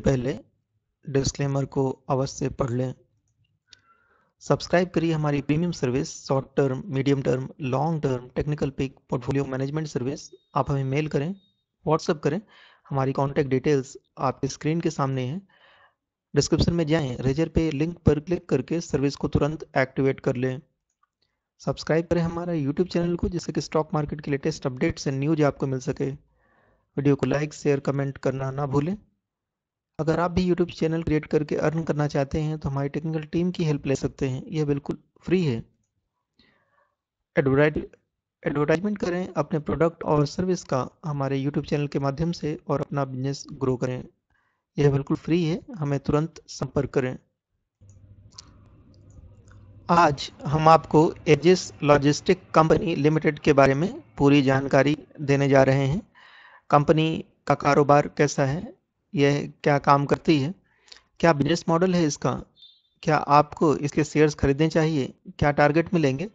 पहले डिस्क्लेमर को अवश्य पढ़ लें सब्सक्राइब करिए हमारी premium service short term medium term long term technical pick portfolio management service आप हमें मेल करें व्हाट्सएप करें हमारी कॉन्टैक्ट डिटेल्स आपके स्क्रीन के सामने हैं डिस्क्रिप्शन में जाएं रेजर पे लिंक पर क्लिक करके सर्विस को तुरंत एक्टिवेट कर लें सब्सक्राइब करें हमारा यूट्यूब चैनल को जिससे कि स्टॉक मार्केट के लेटेस्ट अपडेट्स एंड न्यूज आपको मिल सके वीडियो को लाइक शेयर कमेंट करना ना भूलें अगर आप भी यूट्यूब चैनल क्रिएट करके अर्न करना चाहते हैं तो हमारी टेक्निकल टीम की हेल्प ले सकते हैं यह बिल्कुल फ्री है एडवर्टाइज एडवर्टाइजमेंट करें अपने प्रोडक्ट और सर्विस का हमारे यूट्यूब चैनल के माध्यम से और अपना बिजनेस ग्रो करें यह बिल्कुल फ्री है हमें तुरंत संपर्क करें आज हम आपको एजिस लॉजिस्टिक कंपनी लिमिटेड के बारे में पूरी जानकारी देने जा रहे हैं कंपनी का कारोबार कैसा है यह क्या काम करती है क्या बिजनेस मॉडल है इसका क्या आपको इसके शेयर्स खरीदने चाहिए क्या टारगेट मिलेंगे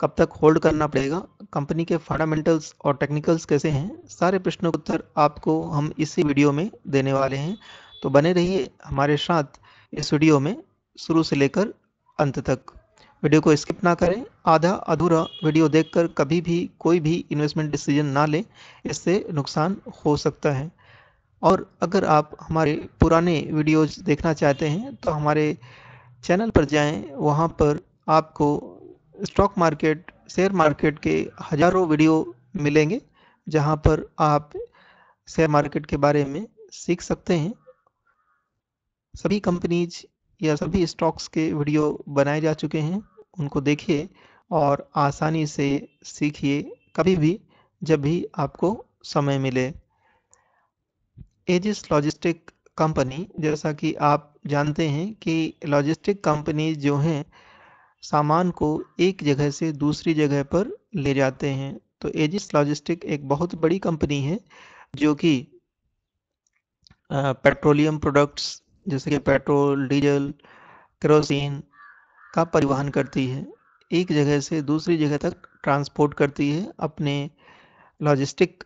कब तक होल्ड करना पड़ेगा कंपनी के फंडामेंटल्स और टेक्निकल्स कैसे हैं सारे प्रश्नों का उत्तर आपको हम इसी वीडियो में देने वाले हैं तो बने रहिए हमारे साथ इस वीडियो में शुरू से लेकर अंत तक वीडियो को स्किप ना करें आधा अधूरा वीडियो देखकर कभी भी कोई भी इन्वेस्टमेंट डिसीजन ना लें इससे नुकसान हो सकता है और अगर आप हमारे पुराने वीडियोस देखना चाहते हैं तो हमारे चैनल पर जाएं वहां पर आपको स्टॉक मार्केट शेयर मार्केट के हजारों वीडियो मिलेंगे जहां पर आप शेयर मार्केट के बारे में सीख सकते हैं सभी कंपनीज या सभी स्टॉक्स के वीडियो बनाए जा चुके हैं उनको देखिए और आसानी से सीखिए कभी भी जब भी आपको समय मिले एजिस लॉजिस्टिक कंपनी जैसा कि आप जानते हैं कि लॉजिस्टिक कंपनी जो हैं सामान को एक जगह से दूसरी जगह पर ले जाते हैं तो एजिस लॉजिस्टिक एक बहुत बड़ी कंपनी है जो कि पेट्रोलियम प्रोडक्ट्स जैसे कि पेट्रोल डीजल क्रोसिन का परिवहन करती है एक जगह से दूसरी जगह तक ट्रांसपोर्ट करती है अपने लॉजिस्टिक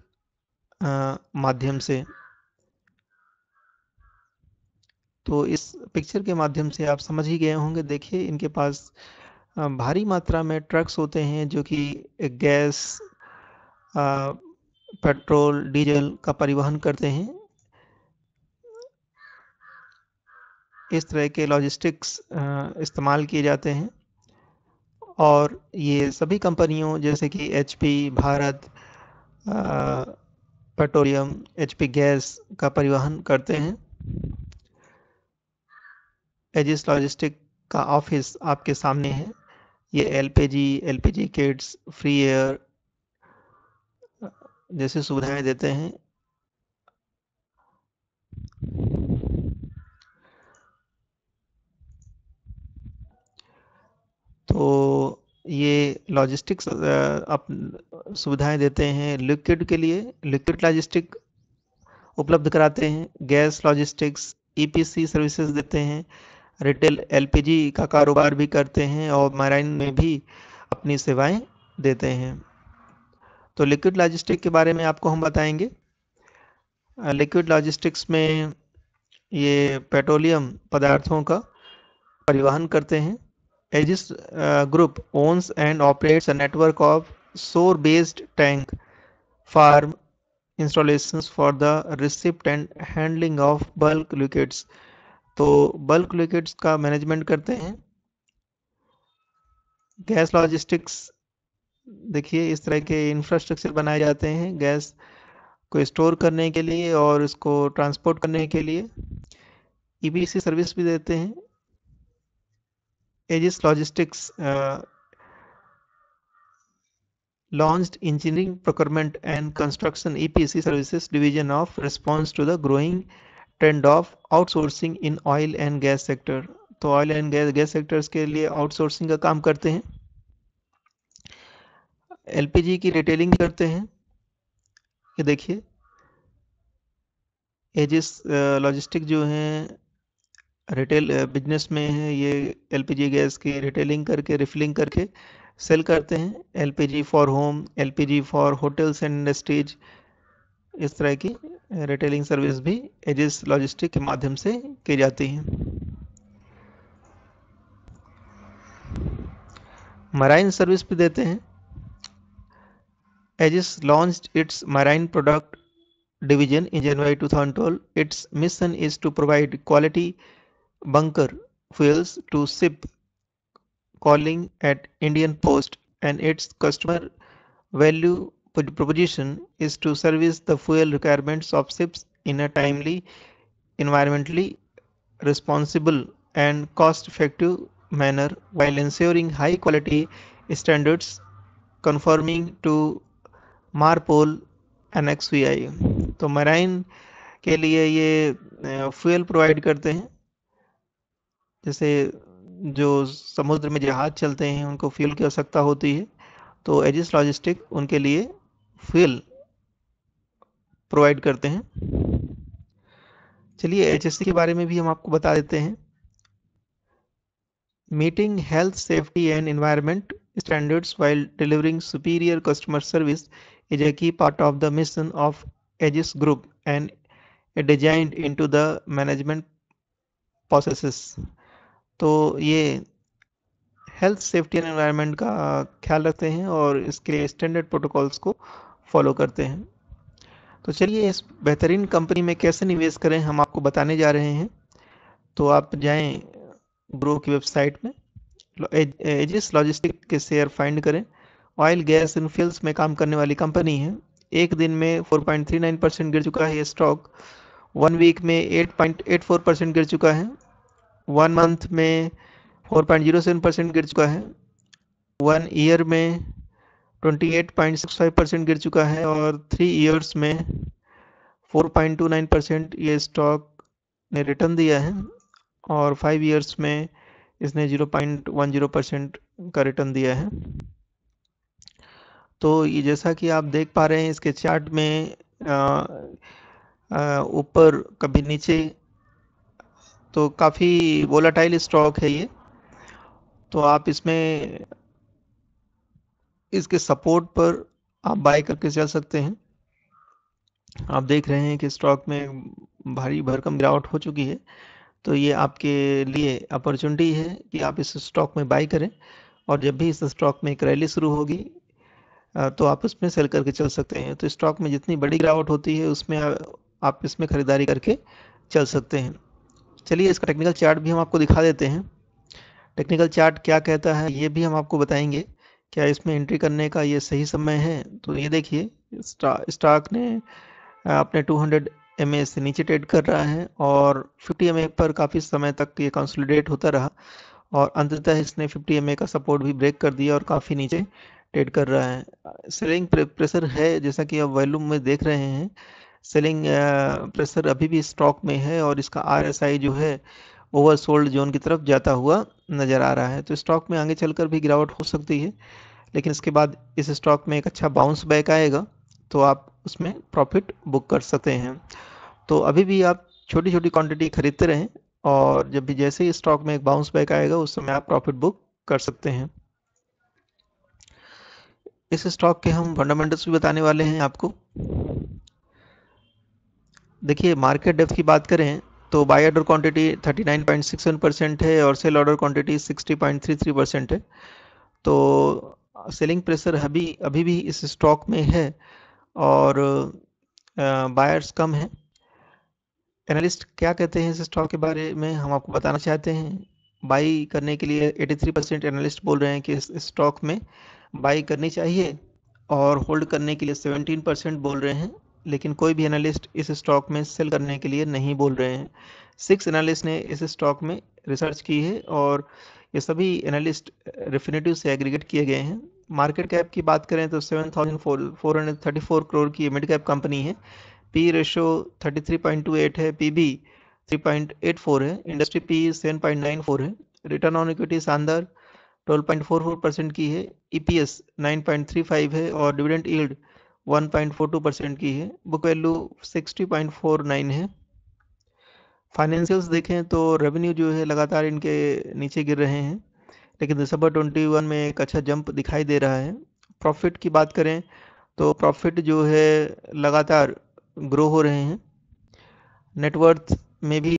माध्यम से तो इस पिक्चर के माध्यम से आप समझ ही गए होंगे देखिए इनके पास भारी मात्रा में ट्रक्स होते हैं जो कि गैस पेट्रोल डीजल का परिवहन करते हैं इस तरह के लॉजिस्टिक्स इस्तेमाल किए जाते हैं और ये सभी कंपनियों जैसे कि H Bharat petroleum H gas का परिवहन करते हैं एजिस लॉजिस्टिक का ऑफिस आपके सामने है ये LPG LPG kits free air जैसी सुविधाएं देते हैं तो ये लॉजिस्टिक्स आप सुविधाएं देते हैं लिक्विड के लिए लिक्विड लॉजिस्टिक उपलब्ध कराते हैं गैस लॉजिस्टिक्स ईपीसी सर्विसेज देते हैं रिटेल एलपीजी का कारोबार भी करते हैं और मराइन में भी अपनी सेवाएं देते हैं तो लिक्विड लॉजिस्टिक के बारे में आपको हम बताएंगे लिक्विड लॉजिस्टिक्स में ये पेट्रोलियम पदार्थों का परिवहन करते हैं Aegis group owns and operates a network of shore based tank farm installations for the receipt and handling of bulk liquids तो बल्क लिक्विड्स का मैनेजमेंट करते हैं गैस लॉजिस्टिक्स देखिए इस तरह के इंफ्रास्ट्रक्चर बनाए जाते हैं गैस को स्टोर करने के लिए और इसको ट्रांसपोर्ट करने के लिए ई e सर्विस भी देते हैं Aegis logistics launched engineering procurement and construction epc service division of response to the growing trend of outsourcing in oil and gas sector तो oil and gas gas sectors के लिए outsourcing का काम करते हैं एलपीजी की रिटेलिंग करते हैं ये देखिए एजिस लॉजिस्टिक जो हैं रिटेल बिजनेस में है ये एलपीजी गैस की रिटेलिंग करके रिफिलिंग करके सेल करते हैं LPG for home LPG for hotels and industries इस तरह की रिटेलिंग सर्विस भी एजिस लॉजिस्टिक के माध्यम से की जाती हैं मराइन सर्विस भी देते हैं Aegis launch its marine product division in January 2012 its mission is to provide quality bunker fuels to ship calling at Indian ports and its customer value proposition is to service the fuel requirements of ships in a timely, environmentally responsible and cost-effective manner while ensuring high quality standards conforming to marpol annex V to तो marine के लिए ये fuel provide करते हैं जैसे जो समुद्र में जहाज चलते हैं उनको फ्यूल की आवश्यकता होती है तो एजिस लॉजिस्टिक उनके लिए फेल प्रोवाइड करते हैं चलिए एचएससी के बारे में भी हम आपको बता देते हैं meeting health safety and environment standards while delivering superior customer service is a key part of the mission of Aegis group and design into the management process तो ये हेल्थ सेफ्टी एंड एनवायरमेंट का ख्याल रखते हैं और इसके लिए standard protocols को फॉलो करते हैं तो चलिए इस बेहतरीन कंपनी में कैसे निवेश करें हम आपको बताने जा रहे हैं तो आप जाएं ग्रो की वेबसाइट में एजिस लॉजिस्टिक के शेयर फाइंड करें ऑयल गैस इन फ्यूल्स में काम करने वाली कंपनी है एक दिन में 4.39 परसेंट गिर चुका है ये स्टॉक वन वीक में 8.84 परसेंट गिर चुका है वन मंथ में 4.07 परसेंट गिर चुका है वन ईयर में 28.65 परसेंट गिर चुका है और थ्री इयर्स में 4.29 परसेंट ये स्टॉक ने रिटर्न दिया है और फाइव इयर्स में इसने 0.10 परसेंट का रिटर्न दिया है तो ये जैसा कि आप देख पा रहे हैं इसके चार्ट में ऊपर कभी नीचे तो काफ़ी वोलाटाइल स्टॉक है ये तो आप इसमें इसके सपोर्ट पर आप बाय करके चल सकते हैं आप देख रहे हैं कि स्टॉक में भारी भरकम गिरावट हो चुकी है तो ये आपके लिए अपॉर्चुनिटी है कि आप इस स्टॉक में बाई करें और जब भी इस स्टॉक में एक रैली शुरू होगी तो आप उसमें सेल करके चल सकते हैं तो स्टॉक में जितनी बड़ी गिरावट होती है उसमें आप इसमें ख़रीदारी करके चल सकते हैं चलिए इसका टेक्निकल चार्ट भी हम आपको दिखा देते हैं टेक्निकल चार्ट क्या कहता है ये भी हम आपको बताएंगे क्या इसमें एंट्री करने का ये सही समय है तो ये देखिए स्टॉक ने अपने 200 एम से नीचे ट्रेड कर रहा है और 50 एम पर काफ़ी समय तक ये कंसोलिडेट होता रहा और अंततः इसने 50 एम का सपोर्ट भी ब्रेक कर दिया और काफ़ी नीचे ट्रेड कर रहा है सेलिंग प्रेशर है जैसा कि आप वॉल्यूम में देख रहे हैं सेलिंग प्रेशर अभी भी स्टॉक में है और इसका आरएसआई जो है ओवरसोल्ड जोन की तरफ जाता हुआ नज़र आ रहा है तो स्टॉक में आगे चलकर भी गिरावट हो सकती है लेकिन इसके बाद इस स्टॉक में एक अच्छा बाउंस बैक आएगा तो आप उसमें प्रॉफिट बुक कर सकते हैं तो अभी भी आप छोटी छोटी क्वांटिटी खरीदते रहें और जब भी जैसे ही स्टॉक में एक बाउंस बैक आएगा उस समय आप प्रॉफिट बुक कर सकते हैं इस स्टॉक के हम फंडामेंटल्स भी बताने वाले हैं आपको देखिए मार्केट डेप्थ की बात करें तो बाय ऑर्डर क्वांटिटी 39.61 परसेंट है और सेल ऑर्डर क्वांटिटी 60.33 परसेंट है तो सेलिंग प्रेशर अभी अभी भी इस स्टॉक में है और बायर्स कम हैं एनालिस्ट क्या कहते हैं इस स्टॉक के बारे में हम आपको बताना चाहते हैं बाई करने के लिए 83 परसेंट एनालिस्ट बोल रहे हैं कि इस स्टॉक में बाई करनी चाहिए और होल्ड करने के लिए 17 परसेंट बोल रहे हैं लेकिन कोई भी एनालिस्ट इस स्टॉक में सेल करने के लिए नहीं बोल रहे हैं सिक्स एनालिस्ट ने इस स्टॉक में रिसर्च की है और ये सभी एनालिस्ट रिफिनेटिव से एग्रीगेट किए गए हैं मार्केट कैप की बात करें तो seven thousand four hundred thirty four crore की मिड कैप कंपनी है P ratio thirty three point two eight है P B three point eight four है industry P seven point nine four है रिटर्न ऑन इक्विटी शानदार twelve point four four percent की है E P S nine point three five है और dividend yield 0.45 1.42 percent की है बुक वैल्यू 60.49 है फाइनेंशियल्स देखें तो रेवेन्यू जो है लगातार इनके नीचे गिर रहे हैं लेकिन दिसंबर 21 में एक अच्छा जंप दिखाई दे रहा है प्रॉफिट की बात करें तो प्रॉफिट जो है लगातार ग्रो हो रहे हैं नेटवर्थ में भी